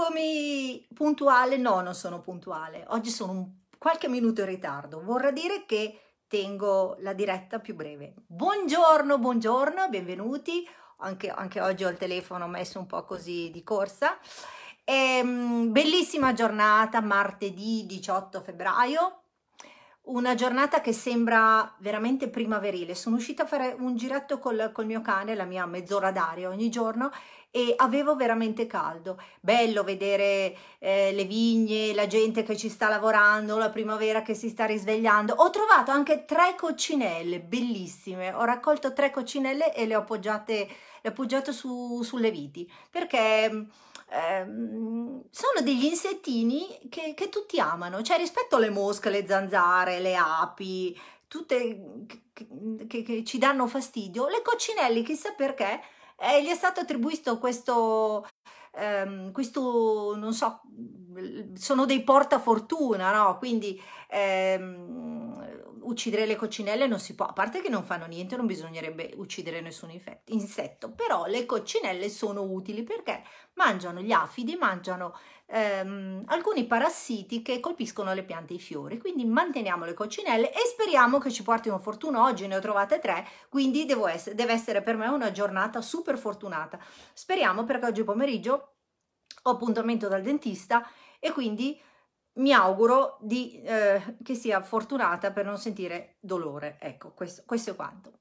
Eccomi! Puntuale? No, non sono puntuale. Oggi sono un, qualche minuto in ritardo. Vorrà dire che tengo la diretta più breve. Buongiorno, buongiorno, benvenuti. Anche, anche oggi ho il telefono messo un po' così di corsa. Ehm, bellissima giornata, martedì 18 febbraio. Una giornata che sembra veramente primaverile. Sono uscita a fare un giretto col, col mio cane, la mia mezz'ora d'aria ogni giorno, e avevo veramente caldo. Bello vedere eh, le vigne, la gente che ci sta lavorando, la primavera che si sta risvegliando. Ho trovato anche tre coccinelle bellissime. Ho raccolto tre coccinelle e le ho appoggiate, le ho appoggiate su, sulle viti perché ehm, sono degli insettini che, che, tutti amano, cioè rispetto alle mosche, le zanzare, le api, tutte che, che, che ci danno fastidio, le coccinelle, chissà perché eh, gli è stato attribuito questo, ehm, questo, non so, sono dei portafortuna, no? Quindi ehm, uccidere le coccinelle non si può, a parte che non fanno niente, non bisognerebbe uccidere nessun infetto, insetto, però le coccinelle sono utili perché mangiano gli afidi, mangiano ehm, alcuni parassiti che colpiscono le piante e i fiori, quindi manteniamo le coccinelle e speriamo che ci portino fortuna, oggi ne ho trovate tre, quindi essere, deve essere per me una giornata super fortunata, speriamo perché oggi pomeriggio ho appuntamento dal dentista e quindi mi auguro di, eh, che sia fortunata per non sentire dolore. Ecco, questo, questo, è quanto.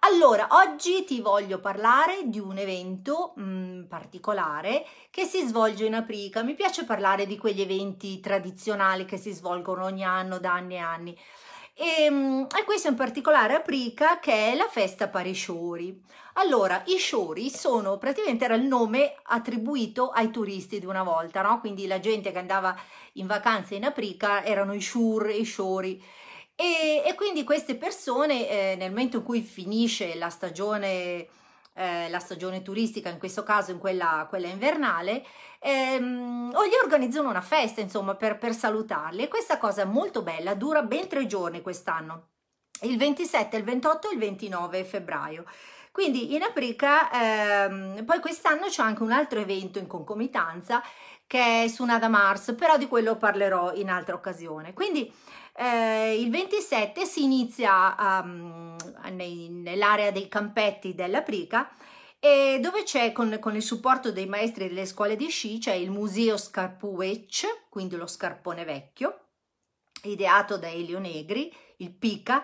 Allora, oggi ti voglio parlare di un evento mh, mm, particolare che si svolge in Aprica. Mi piace parlare di quegli eventi tradizionali che si svolgono ogni anno da anni e anni. E, ehm, e questa in particolare aprica che è la festa per i sciori. Allora, i sciori sono praticamente era il nome attribuito ai turisti di una volta, no? Quindi la gente che andava in vacanza in Aprica erano i shur, i sciori. E, e quindi queste persone, eh, nel momento in cui finisce la stagione eh, la stagione turistica, in questo caso in quella, quella invernale, ehm, o gli organizzano una festa, insomma, per, per salutarli. E questa cosa è molto bella, dura ben tre giorni quest'anno, il 27, il 28 e il 29 febbraio. Quindi in Aprica, ehm, poi quest'anno c'è anche un altro evento in concomitanza che è su Nada Mars, però di quello parlerò in altra occasione. Quindi eh, il 27 si inizia um, nell'area dei campetti della Prica e dove c'è con, con, il supporto dei maestri delle scuole di sci c'è il museo Scarpuec, quindi lo scarpone vecchio, ideato da Elio Negri, il Pica,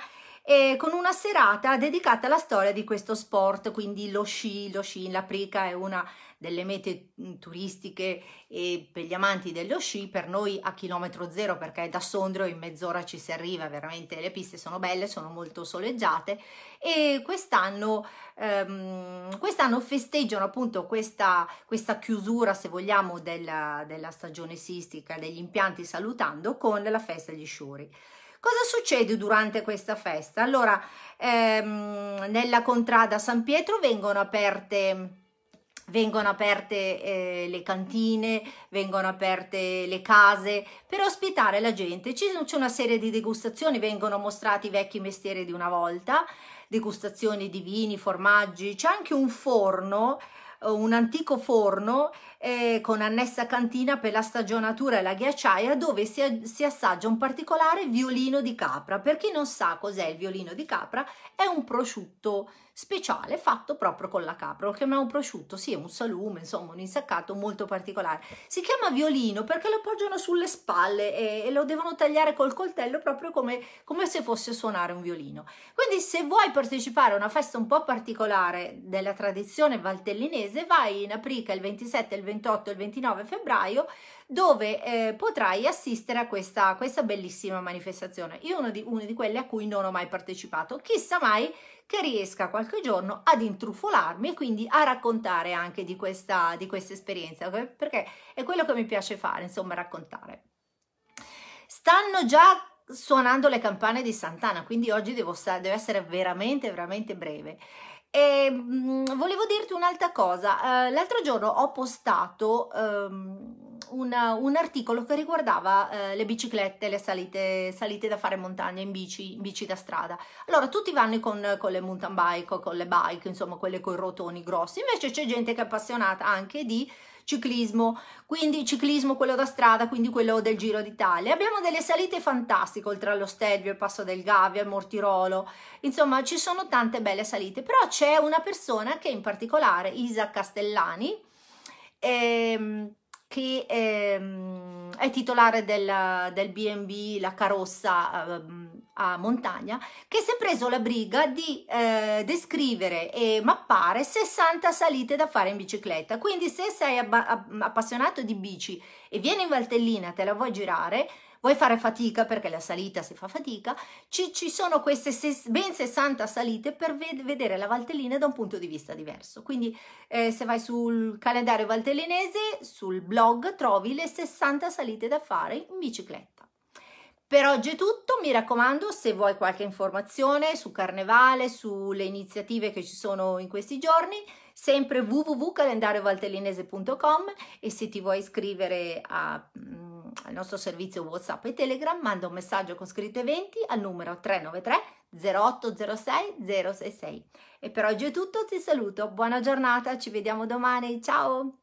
eh, con una serata dedicata alla storia di questo sport, quindi lo sci, lo sci in Laprica è una delle mete mm, turistiche e per gli amanti dello sci, per noi a chilometro zero perché da Sondrio in mezz'ora ci si arriva, veramente le piste sono belle, sono molto soleggiate e quest'anno, ehm, quest'anno festeggiano appunto questa, questa, chiusura se vogliamo della, della stagione sistica, degli impianti salutando con la festa degli sciuri. Cosa succede durante questa festa? Allora, ehm, nella contrada San Pietro vengono aperte vengono aperte eh, le cantine, vengono aperte le case per ospitare la gente. C'è una serie di degustazioni, vengono mostrati i vecchi mestieri di una volta, degustazioni di vini, formaggi, c'è anche un forno eh, un antico forno eh, con annessa cantina per la stagionatura e la ghiacciaia dove si, si assaggia un particolare violino di capra. Per chi non sa cos'è il violino di capra, è un prosciutto speciale fatto proprio con la capra. Lo chiamiamo prosciutto, sì, è un salume, insomma, un insaccato molto particolare. Si chiama violino perché lo poggiano sulle spalle e, e lo devono tagliare col coltello proprio come, come se fosse suonare un violino. Quindi se vuoi partecipare a una festa un po' particolare della tradizione valtellinese, mese vai in Aprica il 27, il 28 il 29 febbraio dove eh, potrai assistere a questa, questa bellissima manifestazione. Io uno di, uno di quelli a cui non ho mai partecipato, chissà mai che riesca qualche giorno ad intrufolarmi e quindi a raccontare anche di questa, di questa esperienza, okay? perché è quello che mi piace fare, insomma, raccontare. Stanno già suonando le campane di Sant'Anna, quindi oggi devo, deve essere veramente, veramente breve. E, ehm, un'altra cosa, eh, l'altro giorno ho postato ehm, una, un articolo che riguardava eh, le biciclette, le salite, salite, da fare in montagna in bici, in bici da strada. Allora tutti vanno con, con le mountain bike con le bike, insomma quelle con i rotoni grossi, invece c'è gente che è appassionata anche di ciclismo, quindi ciclismo quello da strada, quindi quello del Giro d'Italia. Abbiamo delle salite fantastiche oltre allo Stelvio, il Passo del Gavia, il Mortirolo, insomma ci sono tante belle salite, però c'è una persona che in particolare, Isa Castellani, ehm, che ehm, è titolare del, del B&B La Carossa, ehm, a Montagna, che si è preso la briga di eh, descrivere e mappare 60 salite da fare in bicicletta. Quindi se sei appassionato di bici e vieni in Valtellina, te la vuoi girare, vuoi fare fatica perché la salita si fa fatica, ci, ci sono queste ses- ben 60 salite per ved- vedere la Valtellina da un punto di vista diverso. Quindi eh, se vai sul calendario valtellinese, sul blog, trovi le 60 salite da fare in bicicletta. Per oggi è tutto, mi raccomando se vuoi qualche informazione su Carnevale, sulle iniziative che ci sono in questi giorni, sempre www.calendariovaltellinese.com e se ti vuoi iscrivere a, mm, al nostro servizio Whatsapp e Telegram manda un messaggio con scritto eventi al numero 393 0806 066. E per oggi è tutto, ti saluto, buona giornata, ci vediamo domani, ciao!